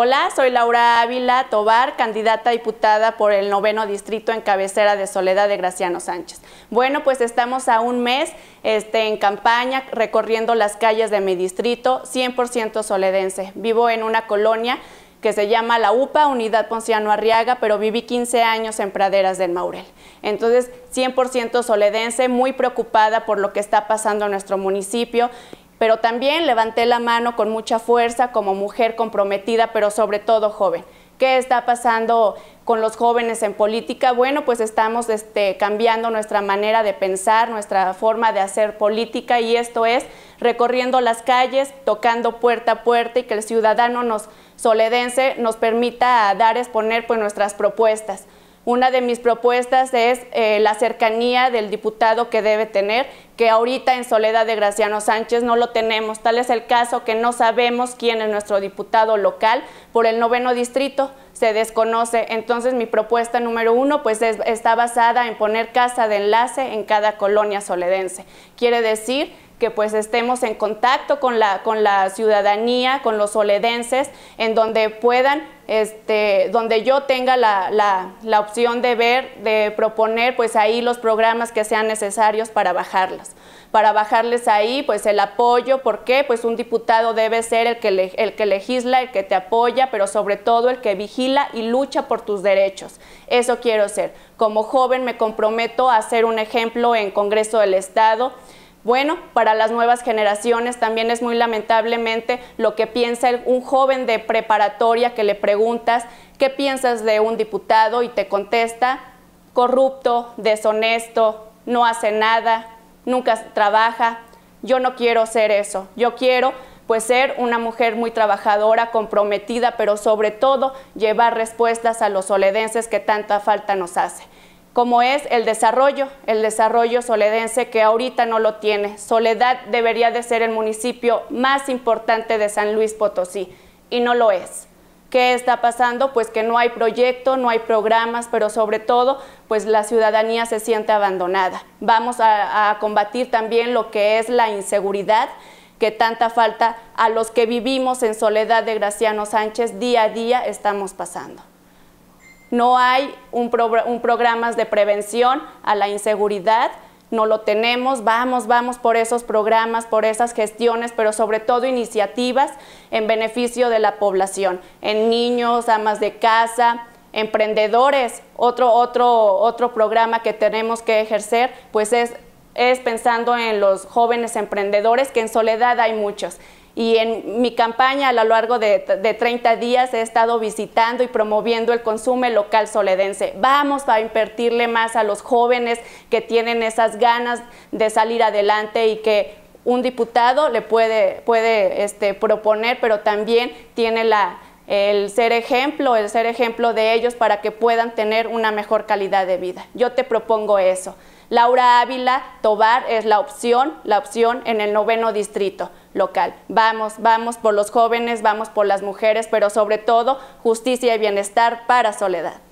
Hola, soy Laura Ávila Tobar, candidata diputada por el noveno distrito en cabecera de Soledad de Graciano Sánchez. Bueno, pues estamos a un mes este, en campaña recorriendo las calles de mi distrito, 100% soledense. Vivo en una colonia que se llama la UPA, Unidad Ponciano Arriaga, pero viví 15 años en Praderas del Maurel. Entonces, 100% soledense, muy preocupada por lo que está pasando en nuestro municipio pero también levanté la mano con mucha fuerza como mujer comprometida, pero sobre todo joven. ¿Qué está pasando con los jóvenes en política? Bueno, pues estamos este, cambiando nuestra manera de pensar, nuestra forma de hacer política y esto es recorriendo las calles, tocando puerta a puerta y que el ciudadano nos, soledense nos permita dar, exponer pues, nuestras propuestas. Una de mis propuestas es eh, la cercanía del diputado que debe tener, que ahorita en Soledad de Graciano Sánchez no lo tenemos. Tal es el caso que no sabemos quién es nuestro diputado local por el noveno distrito se desconoce. Entonces mi propuesta número uno pues está basada en poner casa de enlace en cada colonia soledense. Quiere decir que pues estemos en contacto con la, con la ciudadanía, con los soledenses, en donde puedan este, donde yo tenga la, opción de ver, de proponer, pues ahí los programas que sean necesarios para bajarlas. Para bajarles ahí, pues el apoyo, ¿por qué? Pues un diputado debe ser el que, el que legisla, el que te apoya, pero sobre todo el que vigila y lucha por tus derechos. Eso quiero ser. Como joven me comprometo a ser un ejemplo en Congreso del Estado, bueno, para las nuevas generaciones también es muy lamentablemente lo que piensa un joven de preparatoria que le preguntas qué piensas de un diputado y te contesta corrupto, deshonesto, no hace nada, nunca trabaja. Yo no quiero ser eso. Yo quiero pues ser una mujer muy trabajadora, comprometida, pero sobre todo llevar respuestas a los soledenses que tanta falta nos hace como es el desarrollo, el desarrollo soledense que ahorita no lo tiene. Soledad debería de ser el municipio más importante de San Luis Potosí y no lo es. ¿Qué está pasando? Pues que no hay proyecto, no hay programas, pero sobre todo, pues la ciudadanía se siente abandonada. Vamos a, a combatir también lo que es la inseguridad que tanta falta a los que vivimos en soledad de Graciano Sánchez día a día estamos pasando. No hay un, programas de prevención a la inseguridad, no lo tenemos, vamos, vamos por esos programas, por esas gestiones, pero sobre todo iniciativas en beneficio de la población, en niños, amas de casa, emprendedores. Otro, otro, programa que tenemos que ejercer pues es, es pensando en los jóvenes emprendedores, que en soledad hay muchos y en mi campaña a lo largo de, 30 días he estado visitando y promoviendo el consumo local soledense. Vamos a invertirle más a los jóvenes que tienen esas ganas de salir adelante y que un diputado le puede, puede este, proponer, pero también tiene la, el ser ejemplo, el ser ejemplo de ellos para que puedan tener una mejor calidad de vida. Yo te propongo eso. Laura Ávila Tobar es la opción, la opción en el noveno distrito local. Vamos, vamos por los jóvenes, vamos por las mujeres, pero sobre todo justicia y bienestar para Soledad.